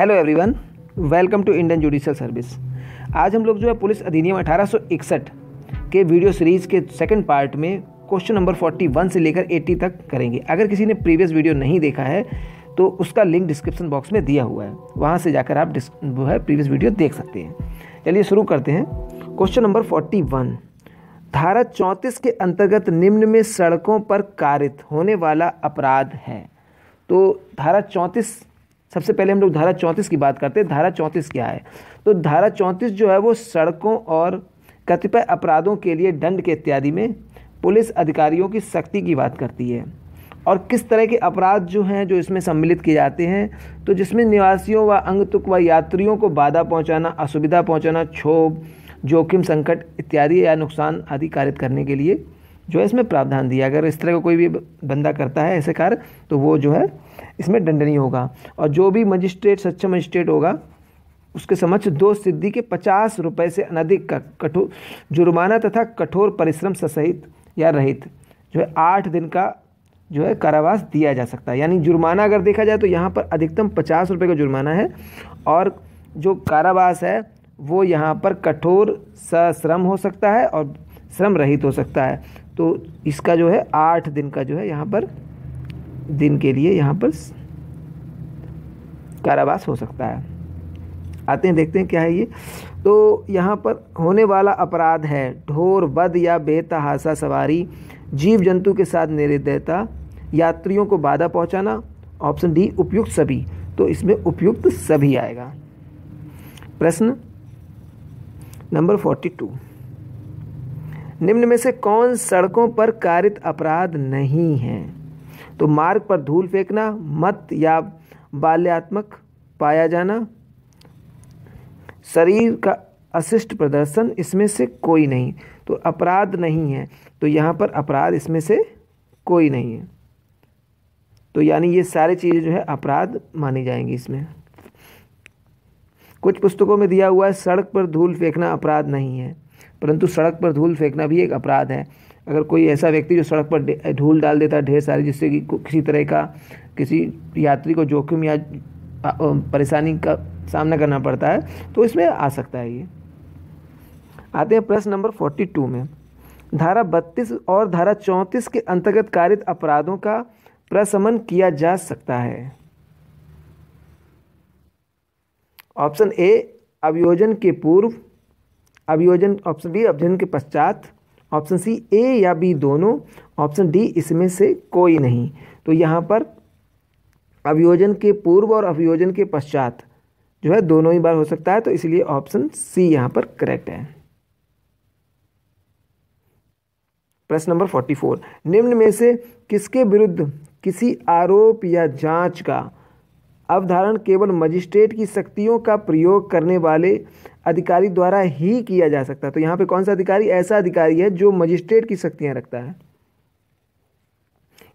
hello everyone welcome to Indian judicial service आज हम लोग जो है पुलिस अधिनियम 1861 के वीडियो सीरीज़ के सेकंड पार्ट में क्वेश्चन नंबर 41 से लेकर 80 तक करेंगे अगर किसी ने प्रीवियस वीडियो नहीं देखा है तो उसका लिंक डिस्क्रिप्शन बॉक्स में दिया हुआ है वहाँ से जाकर आप वो है प्रीवियस वीडियो देख सकते हैं चलिए शुरू करते हैं क्वेश्चन नंबर फोर्टी धारा चौंतीस के अंतर्गत निम्न में सड़कों पर कारित होने वाला अपराध है तो धारा चौंतीस सबसे पहले हम लोग धारा चौंतीस की बात करते हैं धारा चौंतीस क्या है तो धारा चौंतीस जो है वो सड़कों और कतिपय अपराधों के लिए दंड के इत्यादि में पुलिस अधिकारियों की सख्ती की बात करती है और किस तरह के अपराध जो हैं जो इसमें सम्मिलित किए जाते हैं तो जिसमें निवासियों व अंगतुक व यात्रियों को बाधा पहुंचाना असुविधा पहुंचाना क्षोभ जोखिम संकट इत्यादि या नुकसान आदि कारित करने के लिए जो है इसमें प्रावधान दिया अगर इस तरह का को कोई भी बंदा करता है ऐसे कार्य तो वो जो है इसमें दंडनीय होगा और जो भी मजिस्ट्रेट सच्चे मजिस्ट्रेट होगा उसके समक्ष दो सिद्धि के पचास रुपये से अनधिक का कठोर जुर्माना तथा कठोर परिश्रम सहित या रहित जो है आठ दिन का जो है कारावास दिया जा सकता है यानी जुर्माना अगर देखा जाए तो यहाँ पर अधिकतम पचास रुपये का जुर्माना है और जो कारावास है वो यहाँ पर कठोर सश्रम हो सकता है और श्रम रहित हो सकता है तो इसका जो है आठ दिन का जो है यहाँ पर दिन के लिए यहाँ पर कारावास हो सकता है आते हैं देखते हैं क्या है ये तो यहाँ पर होने वाला अपराध है ढोर बद या बेतहासा सवारी जीव जंतु के साथ निर्दयता यात्रियों को बाधा पहुँचाना ऑप्शन डी उपयुक्त सभी तो इसमें उपयुक्त सभी आएगा प्रश्न नंबर फोर्टी टू निम्न में से कौन सड़कों पर कारित अपराध नहीं है तो मार्ग पर धूल फेंकना मत या बाल्यात्मक पाया जाना शरीर का अशिष्ट प्रदर्शन इसमें से कोई नहीं तो अपराध नहीं है तो यहाँ पर अपराध इसमें से कोई नहीं है तो यानी ये सारी चीज़ें जो है अपराध मानी जाएंगी इसमें कुछ पुस्तकों में दिया हुआ है सड़क पर धूल फेंकना अपराध नहीं है परंतु सड़क पर धूल फेंकना भी एक अपराध है अगर कोई ऐसा व्यक्ति जो सड़क पर धूल डाल देता है ढेर सारी जिससे कि किसी तरह का किसी यात्री को जोखिम या परेशानी का सामना करना पड़ता है तो इसमें आ सकता है ये आते हैं प्रश्न नंबर फोर्टी टू में धारा बत्तीस और धारा चौंतीस के अंतर्गत कारित अपराधों का प्रशमन किया जा सकता है ऑप्शन ए अभियोजन के पूर्व अभियोजन ऑप्शन बी अभियोजन के पश्चात ऑप्शन सी ए या बी दोनों ऑप्शन डी इसमें से कोई नहीं तो यहाँ पर अभियोजन के पूर्व और अभियोजन के पश्चात जो है दोनों ही बार हो सकता है तो इसलिए ऑप्शन सी यहाँ पर करेक्ट है प्रश्न नंबर फोर्टी फोर निम्न में से किसके विरुद्ध किसी आरोप या जांच का अवधारण केवल मजिस्ट्रेट की शक्तियों का प्रयोग करने वाले अधिकारी द्वारा ही किया जा सकता है तो यहाँ पे कौन सा अधिकारी ऐसा अधिकारी है जो मजिस्ट्रेट की शक्तियाँ रखता है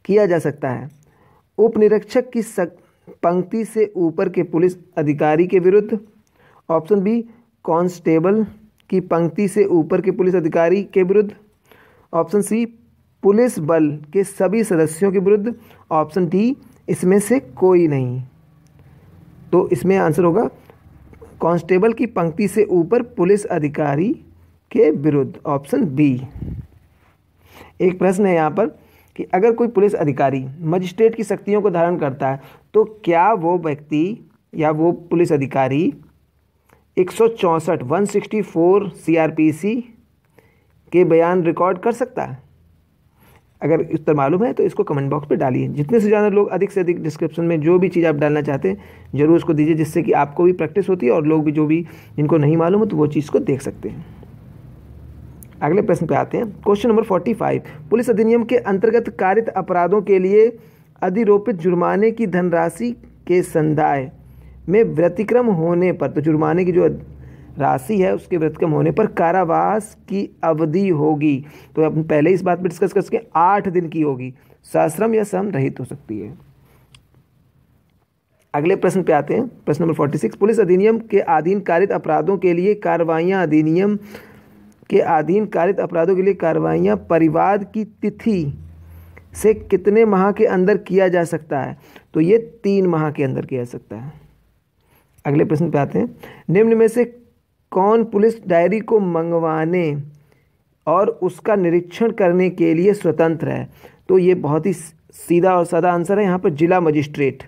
किया जा सकता है उपनिरीक्षक की सक पंक्ति से ऊपर के पुलिस अधिकारी के विरुद्ध ऑप्शन बी कांस्टेबल की पंक्ति से ऊपर के पुलिस अधिकारी के विरुद्ध ऑप्शन सी पुलिस बल के सभी सदस्यों के विरुद्ध ऑप्शन डी इसमें से कोई नहीं तो इसमें आंसर होगा कांस्टेबल की पंक्ति से ऊपर पुलिस अधिकारी के विरुद्ध ऑप्शन बी एक प्रश्न है यहाँ पर कि अगर कोई पुलिस अधिकारी मजिस्ट्रेट की शक्तियों को धारण करता है तो क्या वो व्यक्ति या वो पुलिस अधिकारी एक सौ चौंसठ one sixty four C R P C के बयान रिकॉर्ड कर सकता है अगर उत्तर मालूम है तो इसको कमेंट बॉक्स पर डालिए जितने से ज़्यादा लोग अधिक से अधिक डिस्क्रिप्शन में जो भी चीज़ आप डालना चाहते हैं ज़रूर उसको दीजिए जिससे कि आपको भी प्रैक्टिस होती है और लोग भी जो भी जिनको नहीं मालूम हो तो वो चीज़ को देख सकते हैं अगले प्रश्न पे आते हैं question number forty five police अधिनियम के अंतर्गत कारित अपराधों के लिए अधिरोपित जुर्माने की धनराशि के संदाय में व्यतिक्रम होने पर तो जुर्माने की जो राशि है उसके व्रतकम होने पर कारावास की अवधि होगी तो अपन पहले इस बात पर डिस्कस कर सकें आठ दिन की होगी सहश्रम या सम रहित हो सकती है अगले प्रश्न पे आते हैं प्रश्न नंबर फोर्टी सिक्स पुलिस अधिनियम के अधीन कारित अपराधों के लिए कार्रवाइयाँ अधिनियम के अधीन कारित अपराधों के लिए कार्रवाइयाँ परिवाद की तिथि से कितने माह के अंदर किया जा सकता है तो ये तीन माह के अंदर किया जा सकता है अगले प्रश्न पे आते हैं निम्न में से कौन पुलिस डायरी को मंगवाने और उसका निरीक्षण करने के लिए स्वतंत्र है तो ये बहुत ही सीधा और सादा आंसर है यहाँ पर जिला मजिस्ट्रेट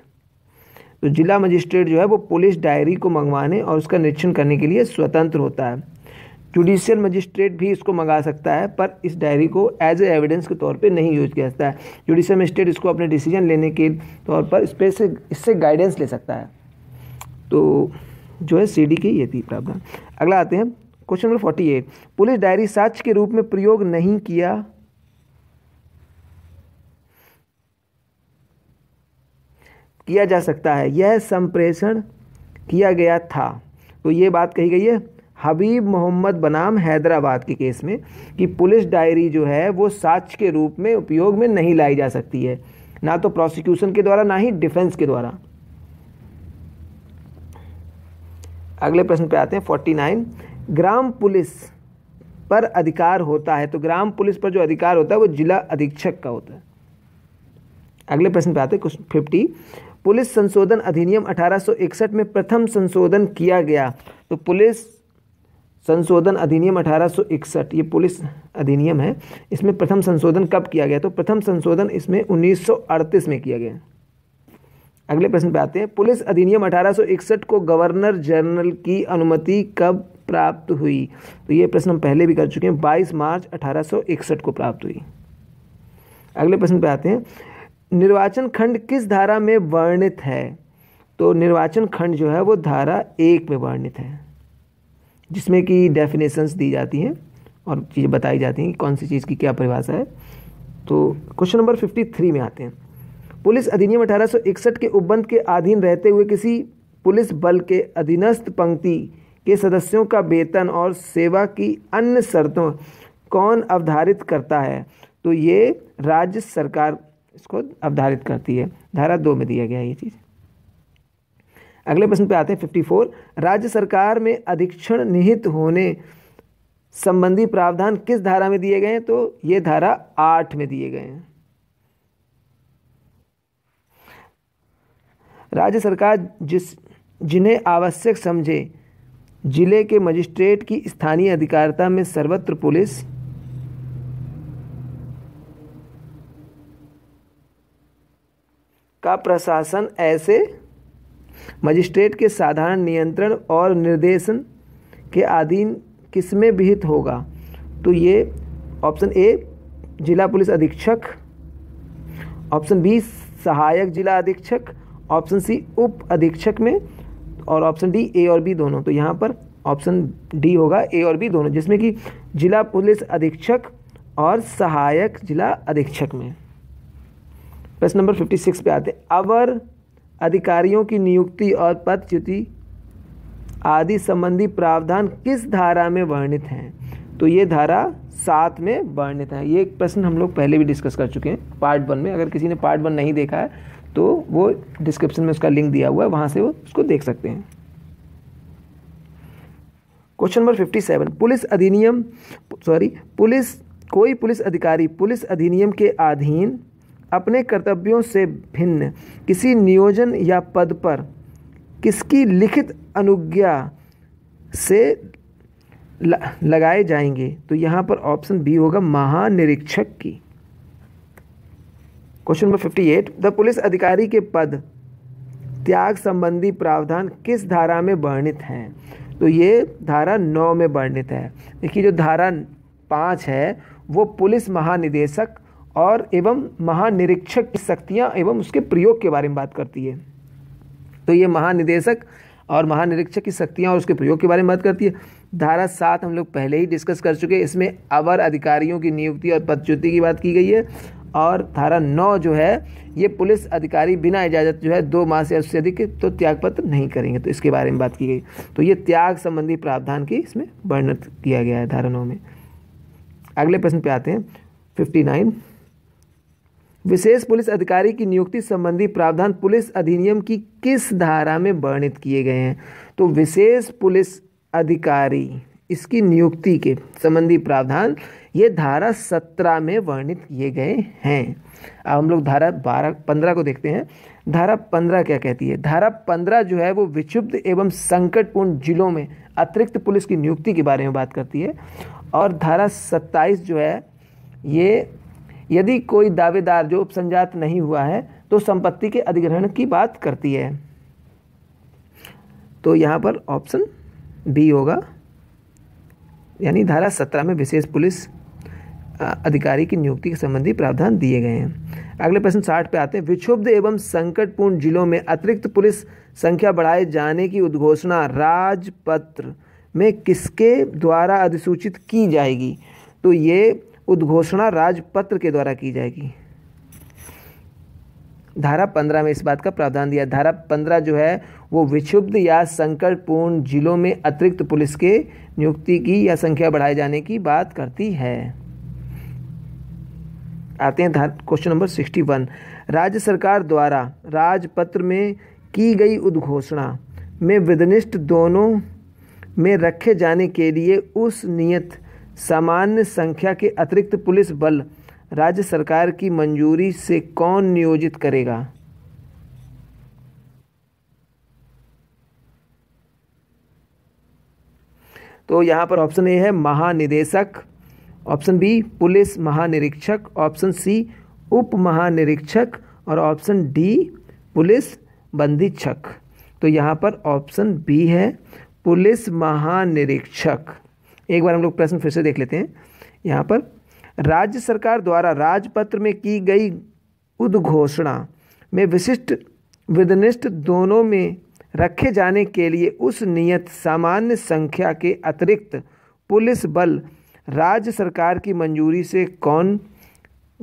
तो जिला मजिस्ट्रेट जो है वो पुलिस डायरी को मंगवाने और उसका निरीक्षण करने के लिए स्वतंत्र होता है जुडिशियल मजिस्ट्रेट भी इसको मंगा सकता है पर इस डायरी को एज ए एविडेंस के तौर पे नहीं यूज किया जाता है जुडिशियल मजिस्ट्रेट इसको अपने डिसीजन लेने के तौर पर इस पर से इससे गाइडेंस ले सकता है तो जो है सी की ये थी प्रॉब्लम अगला आते हैं question number forty eight police diary साक्ष के रूप में प्रयोग नहीं किया किया जा सकता है यह संप्रेषण किया गया था तो ये बात कही गई है हबीब मोहम्मद बनाम हैदराबाद के केस में कि पुलिस डायरी जो है वो साक्ष के रूप में उपयोग में नहीं लाई जा सकती है ना तो प्रोसिक्यूशन के द्वारा ना ही डिफेंस के द्वारा अगले प्रश्न पे आते हैं फोर्टी नाइन ग्राम पुलिस पर अधिकार होता है तो ग्राम पुलिस पर जो अधिकार होता है वो जिला अधीक्षक का होता है अगले प्रश्न पे आते हैं क्वेश्चन फिफ्टी पुलिस संशोधन अधिनियम 1861 में प्रथम संशोधन किया गया तो पुलिस संशोधन अधिनियम 1861 ये पुलिस अधिनियम है इसमें प्रथम संशोधन कब किया गया तो प्रथम संशोधन इसमें 1938 में किया गया अगले प्रश्न पे आते हैं पुलिस अधिनियम 1861 को गवर्नर जनरल की अनुमति कब प्राप्त हुई तो ये प्रश्न हम पहले भी कर चुके हैं 22 मार्च 1861 को प्राप्त हुई अगले प्रश्न पे आते हैं निर्वाचन खंड किस धारा में वर्णित है तो निर्वाचन खंड जो है वो धारा एक में वर्णित है जिसमें कि डेफिनेशंस दी जाती हैं और चीज़ें बताई जाती हैं कि कौन सी चीज़ की क्या परिभाषा है तो क्वेश्चन नंबर फिफ्टी थ्री में आते हैं पुलिस अधिनियम अठारह के उपबंध के अधीन रहते हुए किसी पुलिस बल के अधीनस्थ पंक्ति के सदस्यों का वेतन और सेवा की अन्य शर्तों कौन अवधारित करता है तो ये राज्य सरकार इसको अवधारित करती है धारा दो में दिया गया ये चीज़ अगले प्रश्न पे आते हैं 54 राज्य सरकार में अधीक्षण निहित होने संबंधी प्रावधान किस धारा में दिए गए हैं तो ये धारा आठ में दिए गए हैं राज्य सरकार जिस जिन्हें आवश्यक समझे जिले के मजिस्ट्रेट की स्थानीय अधिकारिता में सर्वत्र पुलिस का प्रशासन ऐसे मजिस्ट्रेट के साधारण नियंत्रण और निर्देशन के अधीन किसमें विहित होगा तो ये ऑप्शन ए जिला पुलिस अधीक्षक ऑप्शन बी सहायक जिला अधीक्षक ऑप्शन सी उप अधीक्षक में और ऑप्शन डी ए और बी दोनों तो यहाँ पर ऑप्शन डी होगा ए और बी दोनों जिसमें कि जिला पुलिस अधीक्षक और सहायक जिला अधीक्षक में प्रश्न नंबर फिफ्टी सिक्स पे आते अवर अधिकारियों की नियुक्ति और पदच्युति आदि संबंधी प्रावधान किस धारा में वर्णित हैं तो ये धारा सात में वर्णित है ये एक प्रश्न हम लोग पहले भी डिस्कस कर चुके हैं पार्ट वन में अगर किसी ने पार्ट वन नहीं देखा है तो वो डिस्क्रिप्शन में उसका लिंक दिया हुआ है वहाँ से वो उसको देख सकते हैं question number fifty seven police अधिनियम सॉरी पुलिस कोई पुलिस अधिकारी पुलिस अधिनियम के अधीन अपने कर्तव्यों से भिन्न किसी नियोजन या पद पर किसकी लिखित अनुज्ञा से लगाए जाएंगे तो यहाँ पर ऑप्शन बी होगा महानिरीक्षक की question number fifty eight the police अधिकारी के पद त्याग संबंधी प्रावधान किस धारा में वर्णित हैं तो ये धारा नौ में वर्णित है देखिए जो धारा पाँच है वो पुलिस महानिदेशक और एवं महानिरीक्षक की शक्तियाँ एवं उसके प्रयोग के बारे में बात करती है तो ये महानिदेशक और महानिरीक्षक की शक्तियाँ और उसके प्रयोग के बारे में बात करती है धारा सात हम लोग पहले ही डिस्कस कर चुके हैं इसमें अवर अधिकारियों की नियुक्ति और पदच्युति की बात की गई है और धारा नौ जो है ये पुलिस अधिकारी बिना इजाज़त जो है दो माह से उससे अधिक तो त्यागपत्र नहीं करेंगे तो इसके बारे में बात की गई तो ये त्याग संबंधी प्रावधान की इसमें वर्णित किया गया है धारा नौ में अगले प्रश्न पे आते हैं फिफ्टी नाइन विशेष पुलिस अधिकारी की नियुक्ति संबंधी प्रावधान पुलिस अधिनियम की किस धारा में वर्णित किए गए हैं तो विशेष पुलिस अधिकारी इसकी नियुक्ति के संबंधी प्रावधान ये धारा सत्रह में वर्णित किए गए हैं अब हम लोग धारा बारह पंद्रह को देखते हैं धारा पंद्रह क्या कहती है धारा पंद्रह जो है वो विक्षुब्ध एवं संकटपूर्ण जिलों में अतिरिक्त पुलिस की नियुक्ति के बारे में बात करती है और धारा सत्ताईस जो है ये यदि कोई दावेदार जो उपसंजात नहीं हुआ है तो संपत्ति के अधिग्रहण की बात करती है तो यहाँ पर ऑप्शन बी होगा यानी धारा सत्रह में विशेष पुलिस अधिकारी की नियुक्ति के संबंधी प्रावधान दिए गए हैं अगले प्रश्न साठ पे आते हैं विक्षुब्ध एवं संकटपूर्ण जिलों में अतिरिक्त पुलिस संख्या बढ़ाए जाने की उद्घोषणा राजपत्र में किसके द्वारा अधिसूचित की जाएगी तो ये उद्घोषणा राजपत्र के द्वारा की जाएगी धारा पंद्रह में इस बात का प्रावधान दिया धारा पंद्रह जो है वो विक्षुब्ध या संकटपूर्ण जिलों में अतिरिक्त पुलिस के नियुक्ति की या संख्या बढ़ाए जाने की बात करती है आते हैं क्वेश्चन नंबर सिक्सटी वन राज्य सरकार द्वारा राजपत्र में की गई उद्घोषणा में विधनिष्ठ दोनों में रखे जाने के लिए उस नियत सामान्य संख्या के अतिरिक्त पुलिस बल राज्य सरकार की मंजूरी से कौन नियोजित करेगा तो यहाँ पर ऑप्शन ए है महानिदेशक ऑप्शन बी पुलिस महानिरीक्षक ऑप्शन सी उप महानिरीक्षक और ऑप्शन डी पुलिस बंदीक्षक तो यहाँ पर ऑप्शन बी है पुलिस महानिरीक्षक एक बार हम लोग प्रश्न फिर से देख लेते हैं यहाँ पर राज्य सरकार द्वारा राजपत्र में की गई उद्घोषणा में विशिष्ट विधनिष्ठ दोनों में रखे जाने के लिए उस नियत सामान्य संख्या के अतिरिक्त पुलिस बल राज्य सरकार की मंजूरी से कौन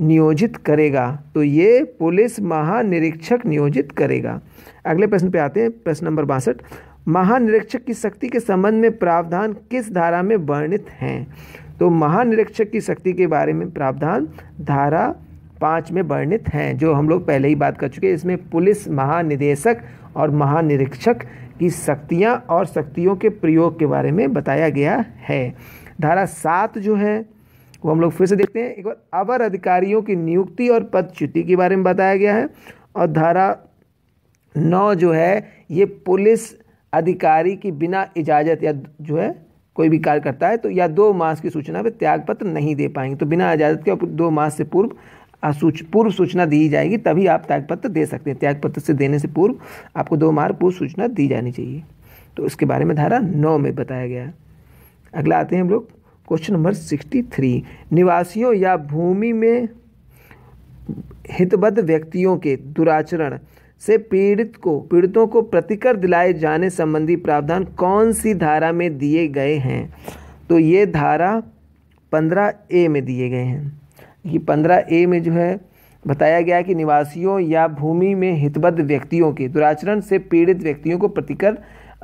नियोजित करेगा तो ये पुलिस महानिरीक्षक नियोजित करेगा अगले प्रश्न पे आते हैं प्रश्न नंबर बासठ महानिरीक्षक की शक्ति के संबंध में प्रावधान किस धारा में वर्णित हैं तो महानिरीक्षक की शक्ति के बारे में प्रावधान धारा पाँच में वर्णित हैं जो हम लोग पहले ही बात कर चुके हैं इसमें पुलिस महानिदेशक और महानिरीक्षक की शक्तियाँ और शक्तियों के प्रयोग के बारे में बताया गया है धारा सात जो है वो हम लोग फिर से देखते हैं एक बार अवर अधिकारियों की नियुक्ति और पदच्युति के बारे में बताया गया है और धारा नौ जो है ये पुलिस अधिकारी की बिना इजाज़त या जो है कोई भी कार्य करता है तो या दो मास की सूचना पर त्यागपत्र नहीं दे पाएंगे तो बिना इजाज़त के दो मास से पूर्व सूच पूर्व सूचना दी जाएगी तभी आप त्यागपत्र दे सकते हैं त्यागपत्र से देने से पूर्व आपको दो मार पूर्व सूचना दी जानी चाहिए तो इसके बारे में धारा नौ में बताया गया है अगला आते हैं हम लोग क्वेश्चन नंबर सिक्सटी थ्री निवासियों या भूमि में हितबद्ध व्यक्तियों के दुराचरण से पीड़ित को पीड़ितों को प्रतिकर दिलाए जाने संबंधी प्रावधान कौन सी धारा में दिए गए हैं तो ये धारा पंद्रह ए में दिए गए हैं कि पंद्रह ए में जो है बताया गया कि निवासियों या भूमि में हितबद्ध व्यक्तियों के दुराचरण से पीड़ित व्यक्तियों को प्रतिकर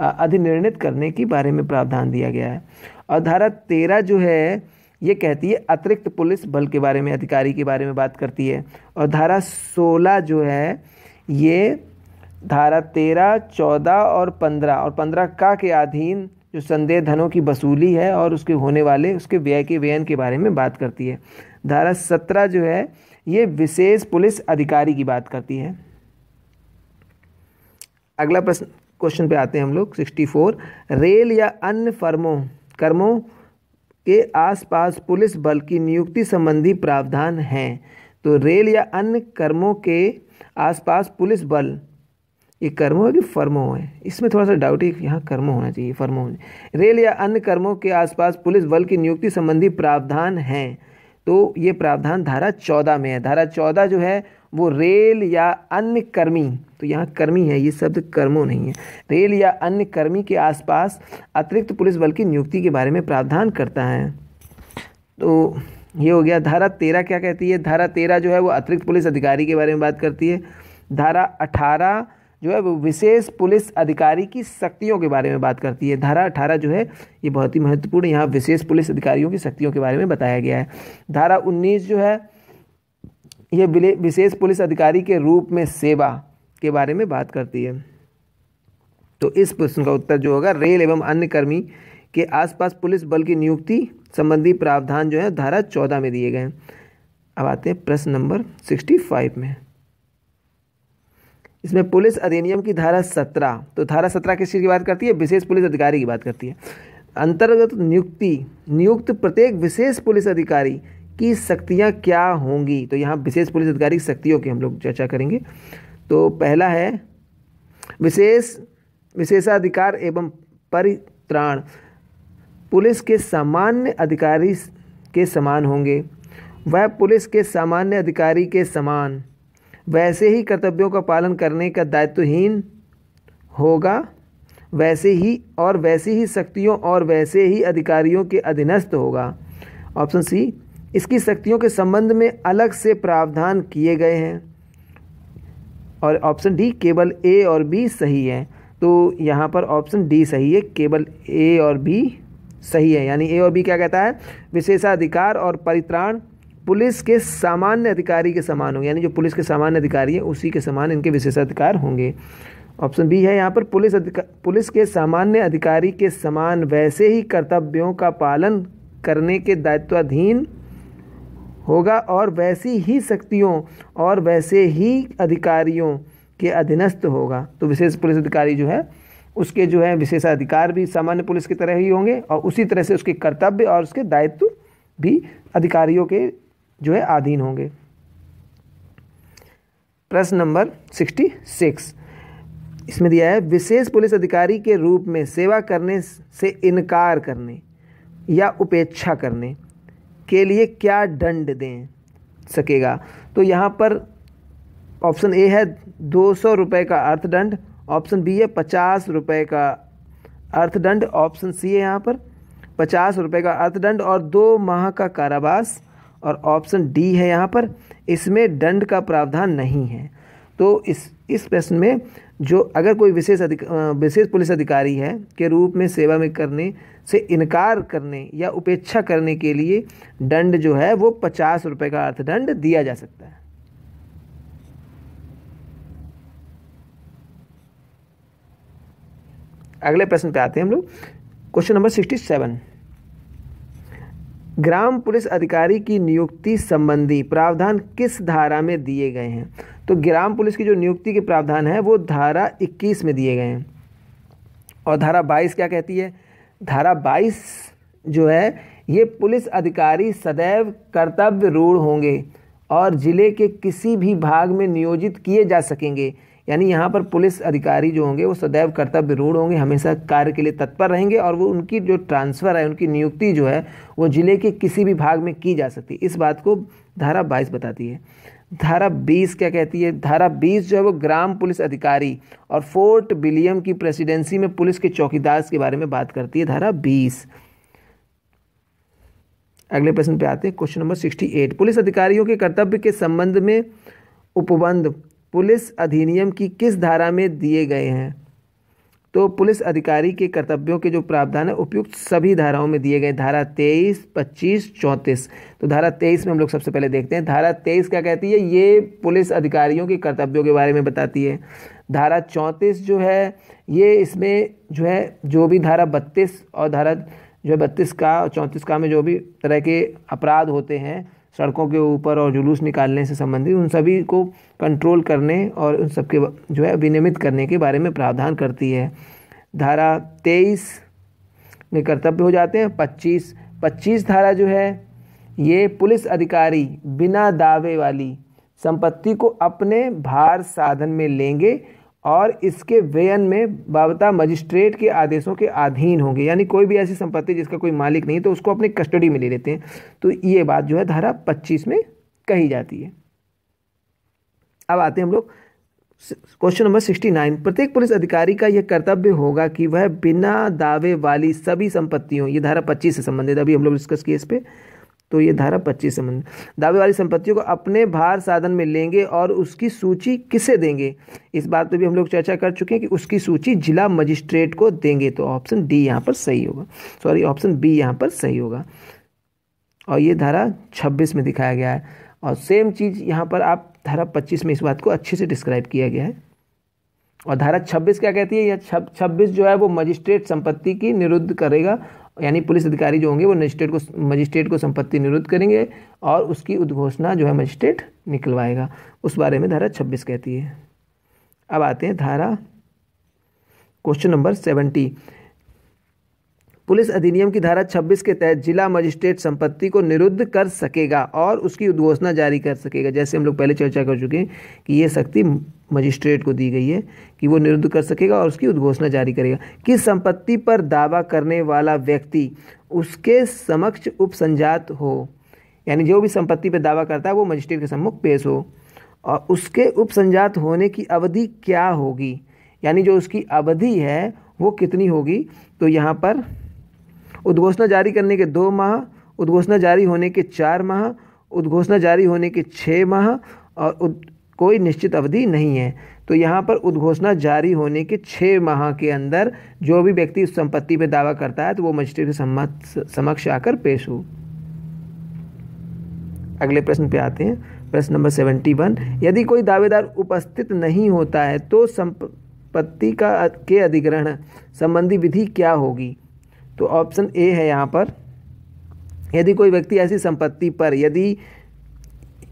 अधिनिर्णित करने के बारे में प्रावधान दिया गया है और धारा तेरह जो है ये कहती है अतिरिक्त पुलिस बल के बारे में अधिकारी के बारे में बात करती है और धारा सोलह जो है ये धारा तेरह चौदह और पंद्रह और पंद्रह का के अधीन जो संदेह धनों की वसूली है और उसके होने वाले उसके व्यय के व्ययन के बारे में बात करती है धारा सत्रह जो है ये विशेष पुलिस अधिकारी की बात करती है अगला प्रश्न क्वेश्चन पे आते हैं हम लोग सिक्सटी फोर रेल या अन्य फर्मों कर्मों के आसपास पुलिस बल की नियुक्ति संबंधी प्रावधान हैं तो रेल या अन्य कर्मों के आसपास पुलिस बल ये कर्मों है कि फर्मों है इसमें थोड़ा सा डाउट है यहाँ कर्मों होना चाहिए फर्मों होना रेल या अन्य कर्मों के आसपास पुलिस बल की नियुक्ति संबंधी प्रावधान हैं तो ये प्रावधान धारा चौदह में है धारा चौदह जो है वो रेल या अन्य कर्मी तो यहाँ कर्मी है ये शब्द कर्मों नहीं है रेल या अन्य कर्मी के आसपास अतिरिक्त पुलिस बल की नियुक्ति के बारे में प्रावधान करता है तो ये हो गया धारा तेरह क्या कहती है धारा तेरह जो है वो अतिरिक्त पुलिस अधिकारी के बारे में बात करती है धारा अठारह जो है वो विशेष पुलिस अधिकारी की शक्तियों के बारे में बात करती है धारा अठारह जो है ये बहुत ही महत्वपूर्ण यहाँ विशेष पुलिस अधिकारियों की शक्तियों के बारे में बताया गया है धारा उन्नीस जो है ये विशेष पुलिस अधिकारी के रूप में सेवा के बारे में बात करती है तो इस प्रश्न का उत्तर जो होगा रेल एवं अन्य कर्मी के आसपास पुलिस बल की नियुक्ति संबंधी प्रावधान जो है धारा चौदह में दिए गए हैं अब आते हैं प्रश्न नंबर सिक्सटी फाइव में इसमें पुलिस अधिनियम की धारा सत्रह तो धारा सत्रह किस चीज़ की बात करती है विशेष पुलिस अधिकारी की बात करती है अंतर्गत नियुक्ति नियुक्त प्रत्येक विशेष पुलिस अधिकारी की शक्तियाँ क्या होंगी तो यहाँ विशेष पुलिस अधिकारी की शक्तियों की हम लोग चर्चा करेंगे तो पहला है विशेष विशेषाधिकार एवं परित्राण पुलिस के सामान्य अधिकारी के समान होंगे वह पुलिस के सामान्य अधिकारी के समान वैसे ही कर्तव्यों का पालन करने का दायित्वहीन होगा वैसे ही और वैसे ही शक्तियों और वैसे ही अधिकारियों के अधीनस्थ होगा ऑप्शन सी इसकी शक्तियों के संबंध में अलग से प्रावधान किए गए हैं और ऑप्शन डी केवल ए और बी सही है तो यहाँ पर ऑप्शन डी सही है केवल ए और बी सही है यानी ए और बी क्या कहता है विशेषाधिकार और परित्राण पुलिस के सामान्य अधिकारी के समान होंगे यानी जो पुलिस के सामान्य अधिकारी है उसी के समान इनके विशेषाधिकार होंगे ऑप्शन बी है यहाँ पर पुलिस अधिकार पुलिस के सामान्य अधिकारी के समान वैसे ही कर्तव्यों का पालन करने के दायित्वाधीन होगा और वैसी ही शक्तियों और वैसे ही अधिकारियों के अधीनस्थ होगा तो विशेष पुलिस अधिकारी जो है उसके जो है विशेषाधिकार भी सामान्य पुलिस की तरह ही होंगे और उसी तरह से उसके कर्तव्य और उसके दायित्व भी अधिकारियों के जो है अधीन होंगे प्रश्न नंबर सिक्सटी सिक्स इसमें दिया है विशेष पुलिस अधिकारी के रूप में सेवा करने से इनकार करने या उपेक्षा करने के लिए क्या दंड दें सकेगा तो यहाँ पर ऑप्शन ए है दो सौ रुपये का अर्थदंड ऑप्शन बी है पचास रुपये का अर्थदंड ऑप्शन सी है यहाँ पर पचास रुपये का अर्थदंड और दो माह का कारावास और ऑप्शन डी है यहाँ पर इसमें दंड का प्रावधान नहीं है तो इस इस प्रश्न में जो अगर कोई विशेष अधिक विशेष पुलिस अधिकारी है के रूप में सेवा में करने से इनकार करने या उपेक्षा करने के लिए दंड जो है वो पचास रुपये का अर्थदंड दिया जा सकता है अगले प्रश्न पे आते हैं हम लोग क्वेश्चन नंबर सिक्सटी सेवन ग्राम पुलिस अधिकारी की नियुक्ति संबंधी प्रावधान किस धारा में दिए गए हैं तो ग्राम पुलिस की जो नियुक्ति के प्रावधान है वो धारा 21 में दिए गए हैं और धारा 22 क्या कहती है धारा 22 जो है ये पुलिस अधिकारी सदैव कर्तव्य रूढ़ होंगे और ज़िले के किसी भी भाग में नियोजित किए जा सकेंगे यानी यहाँ पर पुलिस अधिकारी जो होंगे वो सदैव कर्तव्य रूढ़ होंगे हमेशा कार्य के लिए तत्पर रहेंगे और वो उनकी जो ट्रांसफ़र है उनकी नियुक्ति जो है वो ज़िले के किसी भी भाग में की जा सकती है इस बात को धारा बाईस बताती है धारा बीस क्या कहती है धारा बीस जो है वो ग्राम पुलिस अधिकारी और फोर्ट विलियम की प्रेसिडेंसी में पुलिस के चौकीदार के बारे में बात करती है धारा बीस अगले प्रश्न पे आते हैं question number sixty eight police अधिकारियों के कर्तव्य के संबंध में उपबंध पुलिस अधिनियम की किस धारा में दिए गए हैं तो पुलिस अधिकारी के कर्तव्यों के जो प्रावधान है उपयुक्त सभी धाराओं में दिए गए धारा तेईस पच्चीस चौंतीस तो धारा तेईस में हम लोग सबसे पहले देखते हैं धारा तेईस क्या कहती है ये पुलिस अधिकारियों के कर्तव्यों के बारे में बताती है धारा चौंतीस जो है ये इसमें जो है जो भी धारा बत्तीस और धारा जो है बत्तीस का और चौंतीस का में जो भी तरह के अपराध होते हैं सड़कों के ऊपर और जुलूस निकालने से संबंधित उन सभी को कंट्रोल करने और उन सबके जो है विनियमित करने के बारे में प्रावधान करती है धारा तेईस में कर्तव्य हो जाते हैं पच्चीस पच्चीस धारा जो है ये पुलिस अधिकारी बिना दावे वाली संपत्ति को अपने भार साधन में लेंगे और इसके व्ययन में बाबता मजिस्ट्रेट के आदेशों के अधीन होंगे यानी कोई भी ऐसी संपत्ति जिसका कोई मालिक नहीं तो उसको अपनी कस्टडी में ले लेते हैं तो ये बात जो है धारा पच्चीस में कही जाती है अब आते हैं हम लोग क्वेश्चन नंबर सिक्सटी नाइन प्रत्येक पुलिस अधिकारी का यह कर्तव्य होगा कि वह बिना दावे वाली सभी संपत्तियों ये धारा पच्चीस से संबंधित अभी हम लोग डिस्कस किए इस पर तो ये धारा पच्चीस संबंध दावे वाली संपत्तियों को अपने भार साधन में लेंगे और उसकी सूची किसे देंगे इस बात पर भी हम लोग चर्चा कर चुके हैं कि उसकी सूची जिला मजिस्ट्रेट को देंगे तो ऑप्शन डी यहाँ पर सही होगा सॉरी ऑप्शन बी यहाँ पर सही होगा और ये धारा छब्बीस में दिखाया गया है और सेम चीज़ यहाँ पर आप धारा पच्चीस में इस बात को अच्छे से डिस्क्राइब किया गया है और धारा 26 क्या कहती है यह छब्बीस जो है वो मजिस्ट्रेट संपत्ति की निरुद्ध करेगा यानी पुलिस अधिकारी जो होंगे वो मजिस्ट्रेट को मजिस्ट्रेट को संपत्ति निरुद्ध करेंगे और उसकी उद्घोषणा जो है मजिस्ट्रेट निकलवाएगा उस बारे में धारा छब्बीस कहती है अब आते हैं धारा क्वेश्चन नंबर सेवेंटी पुलिस अधिनियम की धारा 26 के तहत जिला मजिस्ट्रेट संपत्ति को निरुद्ध कर सकेगा और उसकी उद्घोषणा जारी कर सकेगा जैसे हम लोग पहले चर्चा कर चुके हैं कि ये शक्ति मजिस्ट्रेट को दी गई है कि वो निरुद्ध कर सकेगा और उसकी उद्घोषणा जारी करेगा कि संपत्ति पर दावा करने वाला व्यक्ति उसके समक्ष उपसंजात हो यानी जो भी संपत्ति पर दावा करता है वो मजिस्ट्रेट के सम्मुख पेश हो और उसके उपसंजात होने की अवधि क्या होगी यानी जो उसकी अवधि है वो कितनी होगी तो यहाँ पर उद्घोषणा जारी करने के दो माह उद्घोषणा जारी होने के चार माह उद्घोषणा जारी होने के छः माह और उद, कोई निश्चित अवधि नहीं है तो यहाँ पर उद्घोषणा जारी होने के छः माह के अंदर जो भी व्यक्ति उस संपत्ति पर दावा करता है तो वो मजिस्ट्रेट के समक्ष आकर पेश हो अगले प्रश्न पे आते हैं प्रश्न नंबर सेवेंटी वन यदि कोई दावेदार उपस्थित नहीं होता है तो संपत्ति का के अधिग्रहण संबंधी विधि क्या होगी तो ऑप्शन ए है यहाँ पर यदि कोई व्यक्ति ऐसी संपत्ति पर यदि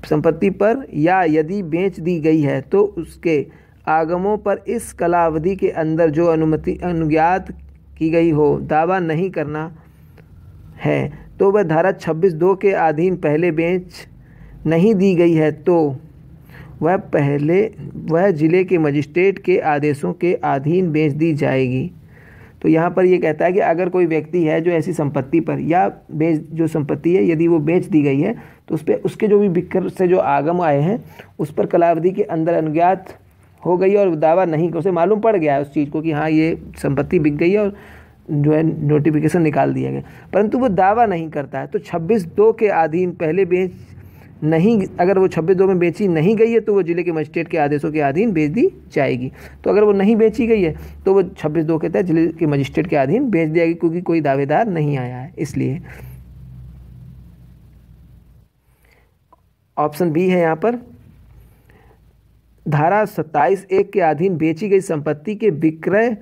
संपत्ति पर या यदि बेच दी गई है तो उसके आगमों पर इस कलावधि के अंदर जो अनुमति अनुज्ञात की गई हो दावा नहीं करना है तो वह धारा छब्बीस दो के अधीन पहले बेंच नहीं दी गई है तो वह पहले वह जिले के मजिस्ट्रेट के आदेशों के अधीन बेच दी जाएगी तो यहाँ पर ये कहता है कि अगर कोई व्यक्ति है जो ऐसी संपत्ति पर या बेच जो संपत्ति है यदि वो बेच दी गई है तो उस पर उसके जो भी बिक्र से जो आगम आए हैं उस पर कलावधि के अंदर अनुज्ञात हो गई और दावा नहीं उसे मालूम पड़ गया है उस चीज़ को कि हाँ ये संपत्ति बिक गई है और जो है नोटिफिकेशन निकाल दिया गया परंतु वो दावा नहीं करता है तो 26 दो के अधीन पहले बेच नहीं अगर वो छब्बीस दो में बेची नहीं गई है तो वो जिले के मजिस्ट्रेट के आदेशों के अधीन बेच दी जाएगी तो अगर वो नहीं बेची गई है तो वो छब्बीस दो के तहत जिले के मजिस्ट्रेट के अधीन बेच दिया गया क्योंकि कोई दावेदार नहीं आया है इसलिए ऑप्शन बी है यहाँ पर धारा सत्ताईस एक के अधीन बेची गई संपत्ति के विक्रय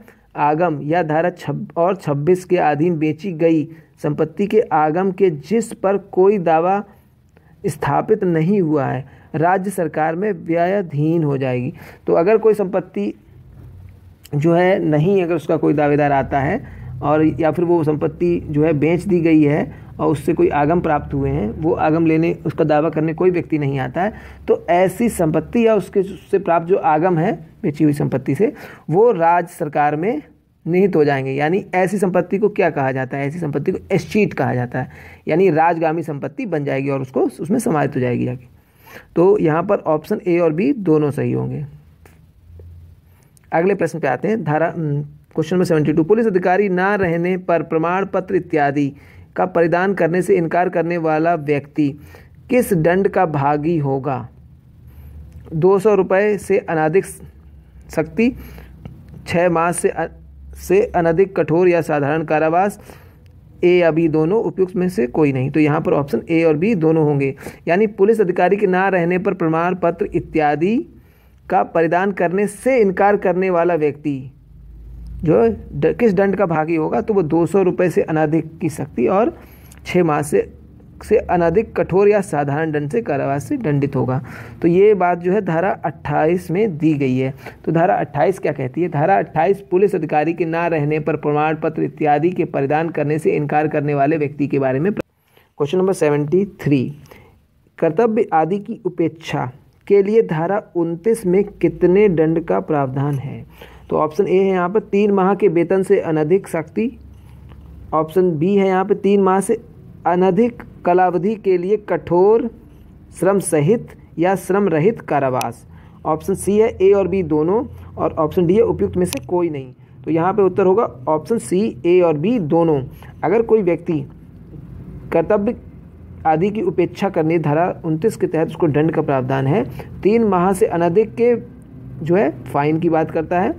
आगम या धारा छब और छब्बीस के अधीन बेची गई संपत्ति के आगम के जिस पर कोई दावा स्थापित नहीं हुआ है राज्य सरकार में व्ययधीन हो जाएगी तो अगर कोई संपत्ति जो है नहीं अगर उसका कोई दावेदार आता है और या फिर वो संपत्ति जो है बेच दी गई है और उससे कोई आगम प्राप्त हुए हैं वो आगम लेने उसका दावा करने कोई व्यक्ति नहीं आता है तो ऐसी संपत्ति या उसके उससे प्राप्त जो आगम है बेची हुई संपत्ति से वो राज्य सरकार में निहित हो जाएंगे यानी ऐसी संपत्ति को क्या कहा जाता है ऐसी संपत्ति को एश्चीट कहा जाता है यानी राजगामी संपत्ति बन जाएगी और उसको उसमें समाहित हो जाएगी जाके तो यहाँ पर ऑप्शन ए और बी दोनों सही होंगे अगले प्रश्न पे आते हैं धारा question number seventy two police अधिकारी ना रहने पर प्रमाण पत्र इत्यादि का परिधान करने से इनकार करने वाला व्यक्ति किस दंड का भागी होगा दो सौ रुपये से अनाधिक शक्ति छः माह से से अनधिक कठोर या साधारण कारावास ए या बी दोनों उपयुक्त में से कोई नहीं तो यहाँ पर ऑप्शन ए और बी दोनों होंगे यानी पुलिस अधिकारी के ना रहने पर प्रमाण पत्र इत्यादि का परिधान करने से इनकार करने वाला व्यक्ति जो किस दंड का भागी होगा तो वो दो सौ रुपये से अनाधिक की सख्ती और छः माह से से अनाधिक कठोर या साधारण दंड से कारावास से दंडित होगा तो ये बात जो है धारा 28 में दी गई है तो धारा 28 क्या कहती है धारा 28 पुलिस अधिकारी के ना रहने पर प्रमाण पत्र इत्यादि के परिधान करने से इनकार करने वाले व्यक्ति के बारे में क्वेश्चन नंबर 73 कर्तव्य आदि की उपेक्षा के लिए धारा उनतीस में कितने दंड का प्रावधान है तो ऑप्शन ए है यहाँ पर तीन माह के वेतन से अनधिक शक्ति ऑप्शन बी है यहाँ पर तीन माह से अनधिक कलावधि के लिए कठोर श्रम सहित या श्रम रहित कारावास ऑप्शन सी है ए और बी दोनों और ऑप्शन डी है उपयुक्त में से कोई नहीं तो यहाँ पे उत्तर होगा ऑप्शन सी ए और बी दोनों अगर कोई व्यक्ति कर्तव्य आदि की उपेक्षा करने धारा उनतीस के तहत उसको दंड का प्रावधान है तीन माह से अनधिक के जो है फाइन की बात करता है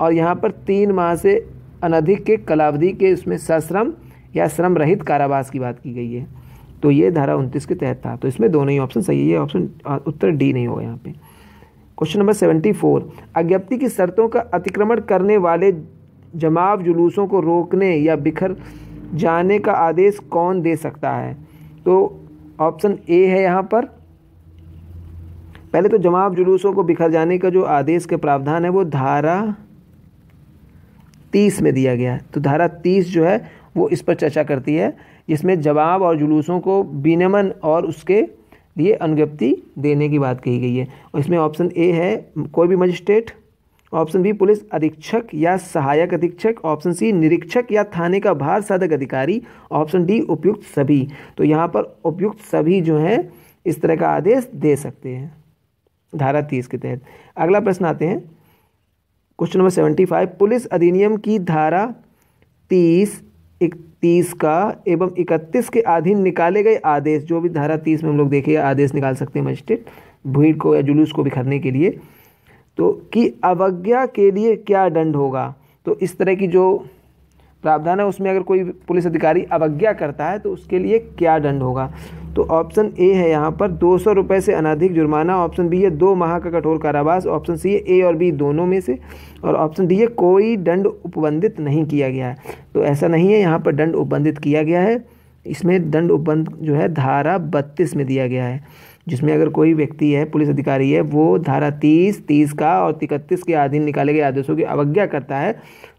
और यहाँ पर तीन माह से अनधिक के कलावधि के उसमें सश्रम या श्रम रहित कारावास की बात की गई है तो ये धारा उनतीस के तहत था तो इसमें दोनों ही ऑप्शन सही है ये ऑप्शन उत्तर डी नहीं होगा यहाँ पे क्वेश्चन नंबर सेवेंटी फोर अज्ञप्ति की शर्तों का अतिक्रमण करने वाले जमाव जुलूसों को रोकने या बिखर जाने का आदेश कौन दे सकता है तो ऑप्शन ए है यहाँ पर पहले तो जमाव जुलूसों को बिखर जाने का जो आदेश के प्रावधान है वो धारा तीस में दिया गया है तो धारा तीस जो है वो इस पर चर्चा करती है इसमें जवाब और जुलूसों को विनियमन और उसके लिए अनुज्ञप्ति देने की बात कही गई है और इसमें ऑप्शन ए है कोई भी मजिस्ट्रेट ऑप्शन बी पुलिस अधीक्षक या सहायक अधीक्षक ऑप्शन सी निरीक्षक या थाने का भार साधक अधिकारी ऑप्शन डी उपयुक्त सभी तो यहाँ पर उपयुक्त सभी जो हैं इस तरह का आदेश दे सकते हैं धारा तीस के तहत अगला प्रश्न आते हैं question number seventy five police अधिनियम की धारा तीस तीस का एवं इकतीस के अधीन निकाले गए आदेश जो भी धारा तीस में हम लोग देखिए आदेश निकाल सकते हैं मजिस्ट्रेट भीड़ को या जुलूस को बिखरने के लिए तो कि अवज्ञा के लिए क्या दंड होगा तो इस तरह की जो प्रावधान है उसमें अगर कोई पुलिस अधिकारी अवज्ञा करता है तो उसके लिए क्या दंड होगा तो ऑप्शन ए है यहाँ पर दो सौ रुपये से अनाधिक जुर्माना ऑप्शन बी है दो माह का कठोर कारावास ऑप्शन सी है ए और बी दोनों में से और ऑप्शन डी है कोई दंड उपबंधित नहीं किया गया है तो ऐसा नहीं है यहाँ पर दंड उपबंधित किया गया है इसमें दंड उपबंध जो है धारा बत्तीस में दिया गया है जिसमें अगर कोई व्यक्ति है पुलिस अधिकारी है वो धारा तीस तीस का और इकतीस के अधीन निकाले गए आदेशों की अवज्ञा करता है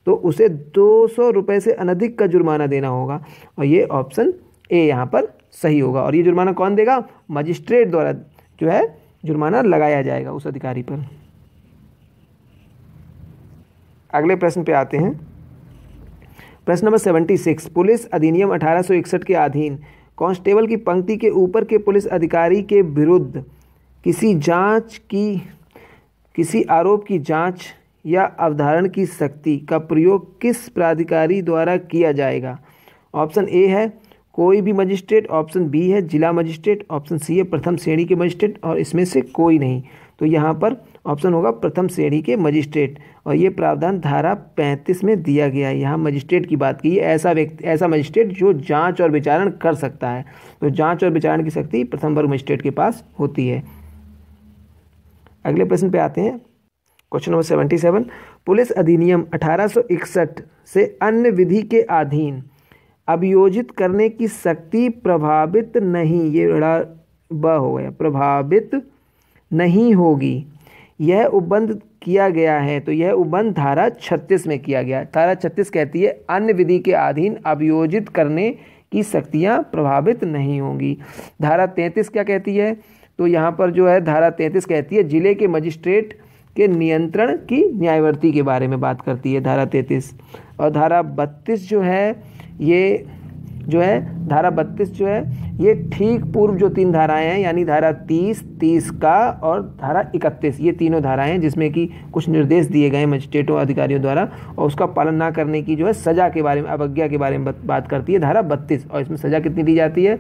तो उसे दो सौ रुपये से अनधिक का जुर्माना देना होगा और ये ऑप्शन ए यहाँ पर सही होगा और ये जुर्माना कौन देगा मजिस्ट्रेट द्वारा जो है जुर्माना लगाया जाएगा उस अधिकारी पर अगले प्रश्न पे आते हैं प्रश्न नंबर सेवेंटी सिक्स पुलिस अधिनियम अठारह सौ इकसठ के अधीन कांस्टेबल की पंक्ति के ऊपर के पुलिस अधिकारी के विरुद्ध किसी जांच की किसी आरोप की जांच या अवधारण की शक्ति का प्रयोग किस प्राधिकारी द्वारा किया जाएगा ऑप्शन ए है कोई भी मजिस्ट्रेट ऑप्शन बी है जिला मजिस्ट्रेट ऑप्शन सी है प्रथम श्रेणी के मजिस्ट्रेट और इसमें से कोई नहीं तो यहाँ पर ऑप्शन होगा प्रथम श्रेणी के मजिस्ट्रेट और ये प्रावधान धारा 35 में दिया गया है यहाँ मजिस्ट्रेट की बात की ऐसा व्यक्ति ऐसा मजिस्ट्रेट जो जांच और विचारण कर सकता है तो जांच और विचारण की शक्ति प्रथम वर्ग मजिस्ट्रेट के पास होती है अगले प्रश्न पे आते हैं question number seventy seven police अधिनियम अठारह से अन्य विधि के अधीन अभियोजित करने की शक्ति प्रभावित नहीं ये बड़ा ब हो गया प्रभावित नहीं होगी यह उपबंध किया गया है तो यह उपबंध धारा छत्तीस में किया गया धारा छत्तीस कहती है अन्य विधि के अधीन अभियोजित करने की शक्तियाँ प्रभावित नहीं होंगी धारा तैंतीस क्या कहती है तो यहाँ पर जो है धारा तैंतीस कहती है जिले के मजिस्ट्रेट के नियंत्रण की न्यायवर्ती के बारे में बात करती है धारा तैंतीस और धारा बत्तीस जो है ये जो है धारा बत्तीस जो है ये ठीक पूर्व जो तीन धाराएं हैं यानी धारा तीस तीस का और धारा इकतीस ये तीनों धाराएं हैं जिसमें कि कुछ निर्देश दिए गए मजिस्ट्रेटों अधिकारियों द्वारा और उसका पालन ना करने की जो है सज़ा के बारे में अवज्ञा के बारे में बात करती है धारा बत्तीस और इसमें सज़ा कितनी दी जाती है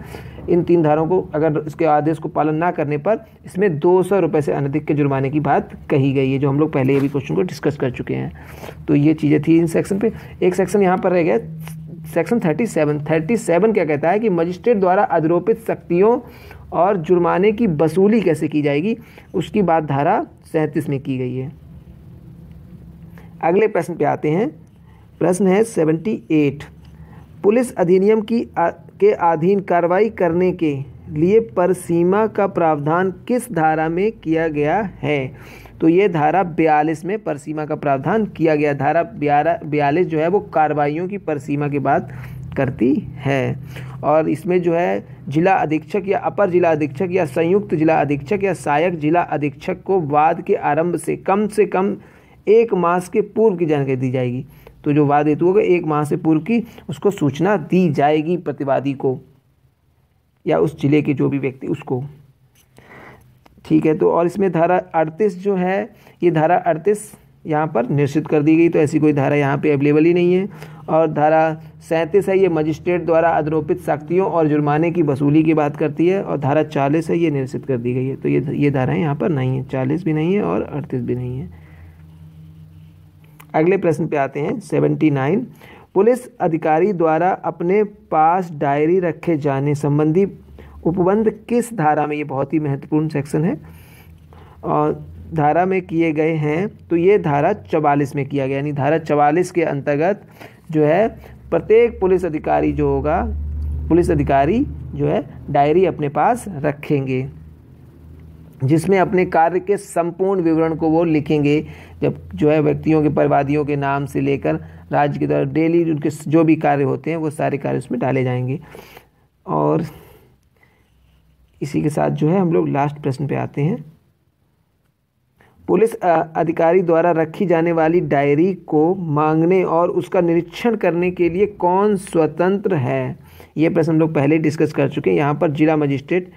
इन तीन धाराओं को अगर इसके आदेश को पालन ना करने पर इसमें दो सौ रुपये से अनधिक के जुर्माने की बात कही गई है जो हम लोग पहले ये भी क्वेश्चन को डिस्कस कर चुके हैं तो ये चीज़ें थी इन सेक्शन पर एक सेक्शन यहाँ पर रह गया सेक्शन 37 37 क्या कहता है कि मजिस्ट्रेट द्वारा अधिरोपित शक्तियों और जुर्माने की वसूली कैसे की जाएगी उसकी बात धारा सैंतीस में की गई है अगले प्रश्न पे आते हैं प्रश्न है 78 पुलिस अधिनियम की आ, के अधीन कार्रवाई करने के लिए परसीमा का प्रावधान किस धारा में किया गया है तो ये धारा बयालीस में परसीमा का प्रावधान किया गया धारा बयालीस जो है वो कार्रवाइयों की परसीमा के बाद करती है और इसमें जो है जिला अधीक्षक या अपर जिला अधीक्षक या संयुक्त जिला अधीक्षक या सहायक जिला अधीक्षक को वाद के आरंभ से कम से कम एक मास के पूर्व की जानकारी दी जाएगी तो जो वाद हेतु होगा एक माह से पूर्व की उसको सूचना दी जाएगी प्रतिवादी को या उस जिले के जो भी व्यक्ति उसको ठीक है तो और इसमें धारा अड़तीस जो है ये धारा अड़तीस यहाँ पर निश्चित कर दी गई तो ऐसी कोई धारा यहाँ पे अवेलेबल ही नहीं है और धारा सैंतीस है ये मजिस्ट्रेट द्वारा आरोपित शक्तियों और जुर्माने की वसूली की बात करती है और धारा चालीस है ये निश्चित कर दी गई है तो ये ये धाराएँ यहाँ पर नहीं है चालीस भी नहीं है और अड़तीस भी नहीं है अगले प्रश्न पे आते हैं सेवेंटी नाइन पुलिस अधिकारी द्वारा अपने पास डायरी रखे जाने संबंधी उपबंध किस धारा में ये बहुत ही महत्वपूर्ण सेक्शन है और धारा में किए गए हैं तो ये धारा चवालीस में किया गया यानी धारा चवालीस के अंतर्गत जो है प्रत्येक पुलिस अधिकारी जो होगा पुलिस अधिकारी जो है डायरी अपने पास रखेंगे जिसमें अपने कार्य के संपूर्ण विवरण को वो लिखेंगे जब जो है व्यक्तियों के परिवादियों के नाम से लेकर राज्य के द्वारा डेली उनके जो भी कार्य होते हैं वो सारे कार्य उसमें डाले जाएंगे और इसी के साथ जो है हम लोग लास्ट प्रश्न पे आते हैं पुलिस अधिकारी द्वारा रखी जाने वाली डायरी को मांगने और उसका निरीक्षण करने के लिए कौन स्वतंत्र है ये प्रश्न हम लोग पहले डिस्कस कर चुके हैं यहाँ पर जिला मजिस्ट्रेट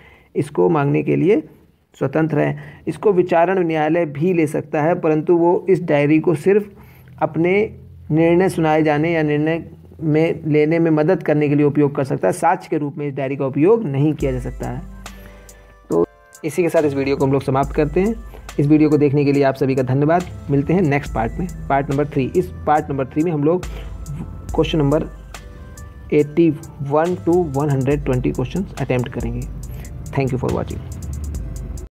इसको मांगने के लिए स्वतंत्र है इसको विचारण न्यायालय भी ले सकता है परंतु वो इस डायरी को सिर्फ अपने निर्णय सुनाए जाने या निर्णय में लेने में मदद करने के लिए उपयोग कर सकता है साक्ष्य के रूप में इस डायरी का उपयोग नहीं किया जा सकता है इसी के साथ इस वीडियो को हम लोग समाप्त करते हैं इस वीडियो को देखने के लिए आप सभी का धन्यवाद मिलते हैं नेक्स्ट पार्ट में पार्ट नंबर थ्री इस पार्ट नंबर थ्री में हम लोग question number eighty one to one hundred twenty question attempt करेंगे थैंक यू फॉर वॉचिंग